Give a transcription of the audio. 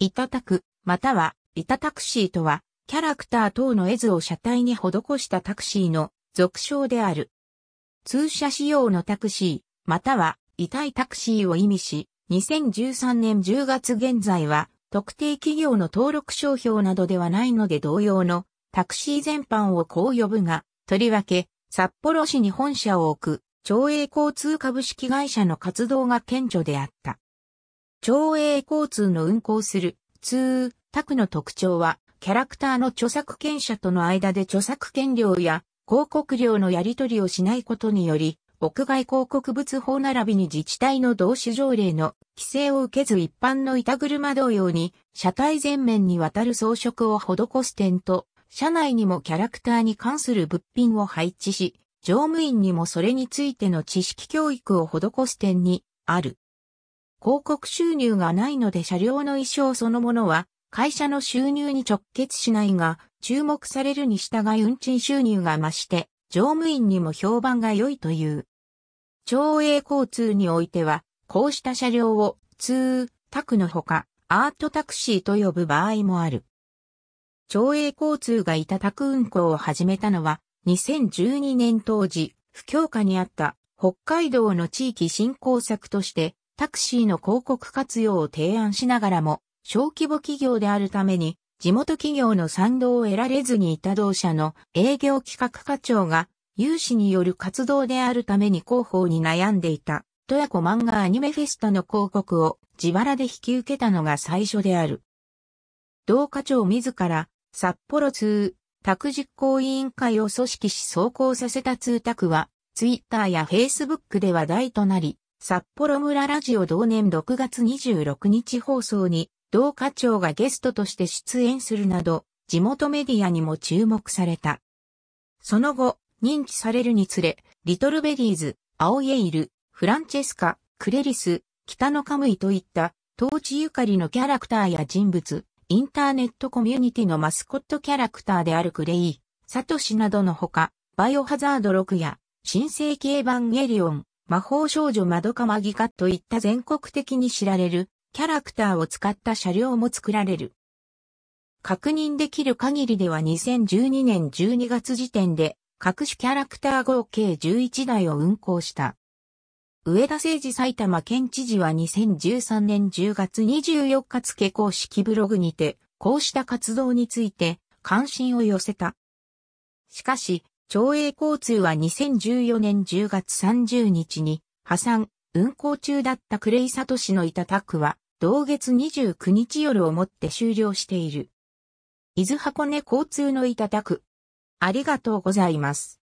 いたたく、または、いたタクシーとは、キャラクター等の絵図を車体に施したタクシーの俗称である。通車仕様のタクシー、または、痛いタクシーを意味し、2013年10月現在は、特定企業の登録商標などではないので同様のタクシー全般をこう呼ぶが、とりわけ、札幌市に本社を置く、町営交通株式会社の活動が顕著であった。町営交通の運行する通クの特徴は、キャラクターの著作権者との間で著作権料や広告料のやり取りをしないことにより、屋外広告物法並びに自治体の同種条例の規制を受けず一般の板車同様に、車体全面にわたる装飾を施す点と、車内にもキャラクターに関する物品を配置し、乗務員にもそれについての知識教育を施す点にある。広告収入がないので車両の衣装そのものは会社の収入に直結しないが、注目されるに従い運賃収入が増して、乗務員にも評判が良いという。町営交通においては、こうした車両を通、タクのほか、アートタクシーと呼ぶ場合もある。町営交通がいたタク運行を始めたのは、2012年当時、不況下にあった北海道の地域振興策として、タクシーの広告活用を提案しながらも、小規模企業であるために、地元企業の賛同を得られずにいた同社の営業企画課長が、有志による活動であるために広報に悩んでいた、トヤコ漫画アニメフェスタの広告を自腹で引き受けたのが最初である。同課長自ら、札幌通、宅実行委員会を組織し走行させた通宅は、ツイッターやフェイスブックで話題となり、札幌村ラジオ同年6月26日放送に、同課長がゲストとして出演するなど、地元メディアにも注目された。その後、認知されるにつれ、リトルベリーズ、アオイエイル、フランチェスカ、クレリス、北野カムイといった、当地ゆかりのキャラクターや人物、インターネットコミュニティのマスコットキャラクターであるクレイ、サトシなどのほか、バイオハザード6や、新生系エヴァンゲリオン、魔法少女マドカマギカといった全国的に知られるキャラクターを使った車両も作られる。確認できる限りでは2012年12月時点で各種キャラクター合計11台を運行した。上田誠二埼玉県知事は2013年10月24日付公式ブログにて、こうした活動について関心を寄せた。しかし、町営交通は2014年10月30日に破産、運行中だったクレイサト市のいたタクは、同月29日夜をもって終了している。伊豆箱根交通のいたタク。ありがとうございます。